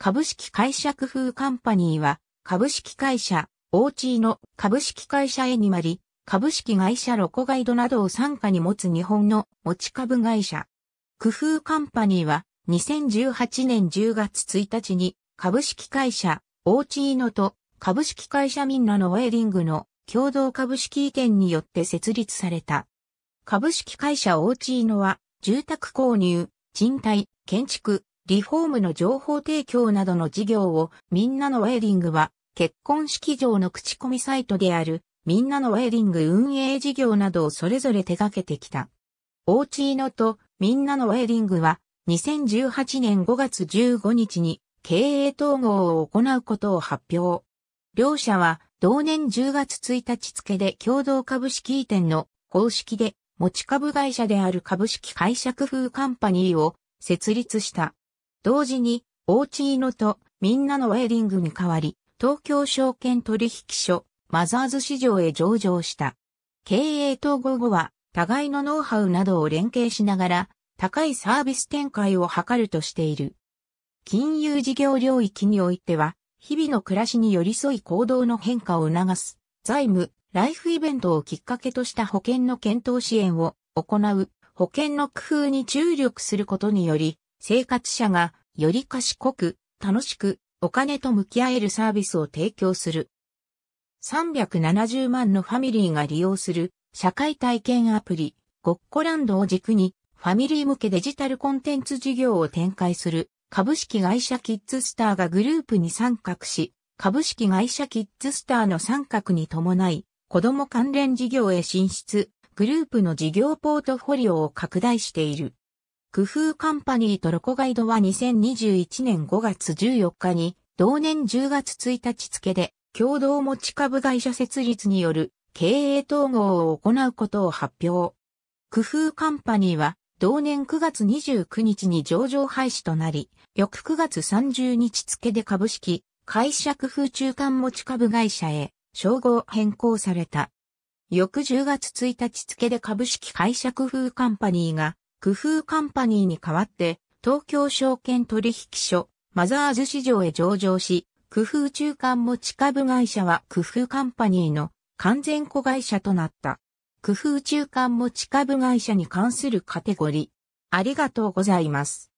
株式会社工夫カンパニーは、株式会社、オーチーの株式会社エニマリ、株式会社ロコガイドなどを参加に持つ日本の持ち株会社。工夫カンパニーは、2018年10月1日に、株式会社、オーチーノと株式会社ミンラのウェーリングの共同株式移転によって設立された。株式会社オーチーノは、住宅購入、賃貸、建築、リフォームの情報提供などの事業をみんなのウェディングは結婚式場の口コミサイトであるみんなのウェディング運営事業などをそれぞれ手掛けてきた。オーチーノとみんなのウェディングは2018年5月15日に経営統合を行うことを発表。両社は同年10月1日付で共同株式移転の公式で持ち株会社である株式解釈風カンパニーを設立した。同時に、大地井のと、みんなのウェーィングに代わり、東京証券取引所、マザーズ市場へ上場した。経営統合後は、互いのノウハウなどを連携しながら、高いサービス展開を図るとしている。金融事業領域においては、日々の暮らしに寄り添い行動の変化を促す、財務、ライフイベントをきっかけとした保険の検討支援を行う、保険の工夫に注力することにより、生活者がより賢く、楽しく、お金と向き合えるサービスを提供する。370万のファミリーが利用する社会体験アプリ、ゴッコランドを軸に、ファミリー向けデジタルコンテンツ事業を展開する株式会社キッズスターがグループに参画し、株式会社キッズスターの参画に伴い、子供関連事業へ進出、グループの事業ポートフォリオを拡大している。工夫カンパニーとロコガイドは2021年5月14日に、同年10月1日付で、共同持ち株会社設立による経営統合を行うことを発表。工夫カンパニーは、同年9月29日に上場廃止となり、翌9月30日付で株式、会社工夫中間持ち株会社へ、称号変更された。翌10月1日付で株式会社工夫カンパニーが工夫カンパニーに代わって、東京証券取引所、マザーズ市場へ上場し、工夫中間持ち株会社は工夫カンパニーの完全子会社となった。工夫中間持ち株会社に関するカテゴリー。ありがとうございます。